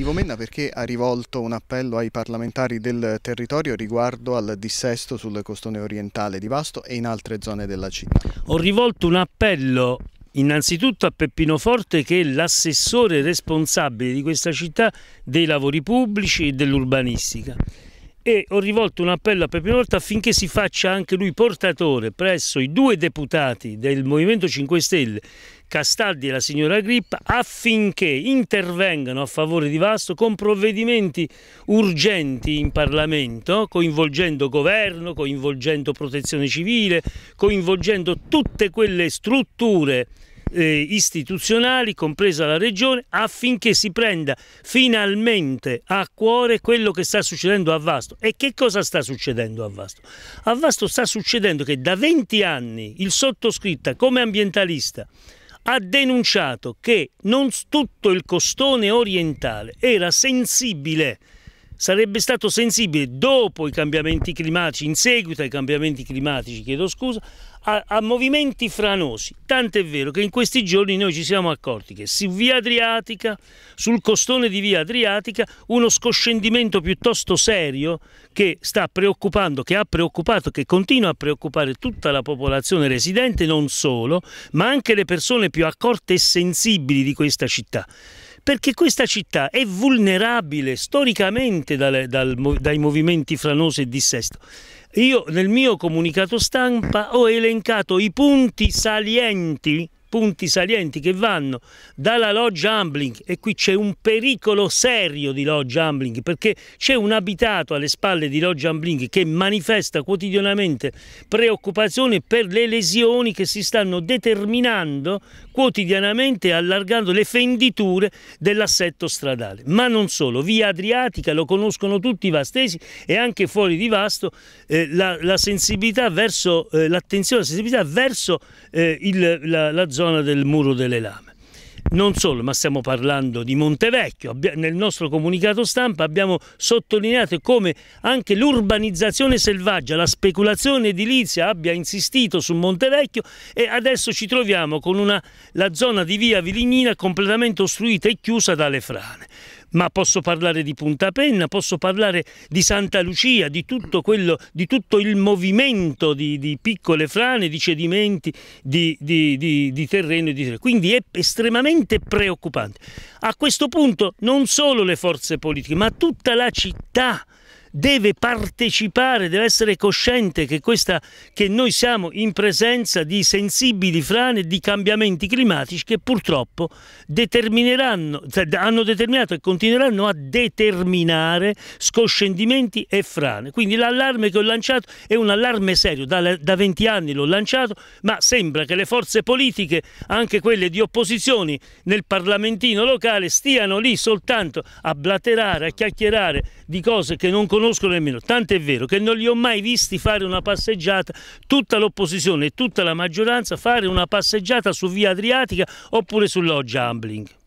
di Vomenna perché ha rivolto un appello ai parlamentari del territorio riguardo al dissesto sul costone orientale di Vasto e in altre zone della città. Ho rivolto un appello innanzitutto a Peppino Forte che è l'assessore responsabile di questa città dei lavori pubblici e dell'urbanistica e ho rivolto un appello a Peppe Norta affinché si faccia anche lui portatore presso i due deputati del Movimento 5 Stelle, Castaldi e la signora Grippa, affinché intervengano a favore di Vasto con provvedimenti urgenti in Parlamento, coinvolgendo governo, coinvolgendo protezione civile, coinvolgendo tutte quelle strutture eh, istituzionali, compresa la Regione, affinché si prenda finalmente a cuore quello che sta succedendo a Vasto. E che cosa sta succedendo a Vasto? A Vasto sta succedendo che da 20 anni il sottoscritta come ambientalista ha denunciato che non tutto il costone orientale era sensibile sarebbe stato sensibile dopo i cambiamenti climatici, in seguito ai cambiamenti climatici, chiedo scusa, a, a movimenti franosi. Tant'è vero che in questi giorni noi ci siamo accorti che su via Adriatica, sul costone di via Adriatica, uno scoscendimento piuttosto serio che sta preoccupando, che ha preoccupato, che continua a preoccupare tutta la popolazione residente, non solo, ma anche le persone più accorte e sensibili di questa città perché questa città è vulnerabile storicamente dal, dal, dai movimenti franoso e dissesto. Io nel mio comunicato stampa ho elencato i punti salienti punti salienti che vanno dalla loggia Ambling e qui c'è un pericolo serio di loggia Ambling perché c'è un abitato alle spalle di loggia Ambling che manifesta quotidianamente preoccupazione per le lesioni che si stanno determinando quotidianamente allargando le fenditure dell'assetto stradale. Ma non solo, via Adriatica lo conoscono tutti i vastesi e anche fuori di Vasto eh, la, la, sensibilità verso eh, l'attenzione, la sensibilità verso eh, il, la, la zona zona del Muro delle Lame. Non solo, ma stiamo parlando di Montevecchio. Nel nostro comunicato stampa abbiamo sottolineato come anche l'urbanizzazione selvaggia, la speculazione edilizia abbia insistito su Montevecchio e adesso ci troviamo con una, la zona di via Vilignina completamente ostruita e chiusa dalle frane ma posso parlare di Punta Penna, posso parlare di Santa Lucia, di tutto, quello, di tutto il movimento di, di, piccole frane, di cedimenti, di, di terreno di terreno. Quindi è estremamente preoccupante. A questo punto non solo le forze politiche, ma tutta la città deve partecipare, deve essere cosciente che, questa, che noi siamo in presenza di sensibili frane, di cambiamenti climatici che purtroppo determineranno, cioè, hanno determinato e continueranno a determinare scoscendimenti e frane. Quindi l'allarme che ho lanciato è un allarme serio, da, da 20 anni l'ho lanciato, ma sembra che le forze politiche, anche quelle di opposizioni, nel Parlamentino locale stiano lì soltanto a blaterare, a chiacchierare di cose che non conoscono conosco nemmeno. Tanto è vero che non li ho mai visti fare una passeggiata, tutta l'opposizione e tutta la maggioranza fare una passeggiata su Via Adriatica oppure su sull'Oggia Ambling.